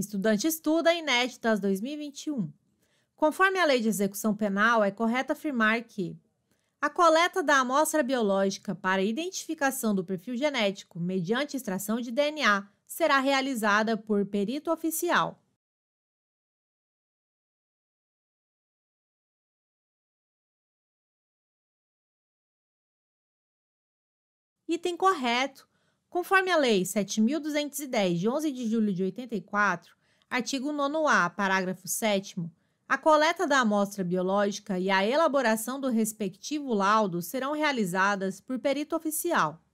Estudante estuda inéditas 2021. Conforme a Lei de Execução Penal, é correto afirmar que a coleta da amostra biológica para identificação do perfil genético mediante extração de DNA será realizada por perito oficial. Item correto Conforme a Lei 7.210, de 11 de julho de 84, artigo 9A, parágrafo 7, a coleta da amostra biológica e a elaboração do respectivo laudo serão realizadas por perito oficial.